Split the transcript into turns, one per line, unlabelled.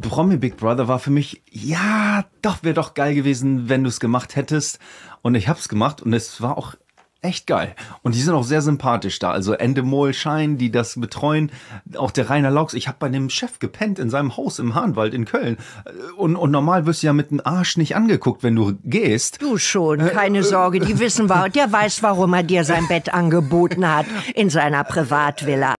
Promi Big Brother war für mich, ja, doch, wäre doch geil gewesen, wenn du es gemacht hättest. Und ich hab's gemacht und es war auch echt geil. Und die sind auch sehr sympathisch da. Also Endemol Schein, die das betreuen, auch der Rainer Laux. Ich habe bei dem Chef gepennt in seinem Haus im Hahnwald in Köln. Und, und normal wirst du ja mit dem Arsch nicht angeguckt, wenn du gehst. Du schon,
keine äh, Sorge. Die äh, wissen, der weiß, warum er dir sein Bett angeboten hat in seiner Privatvilla.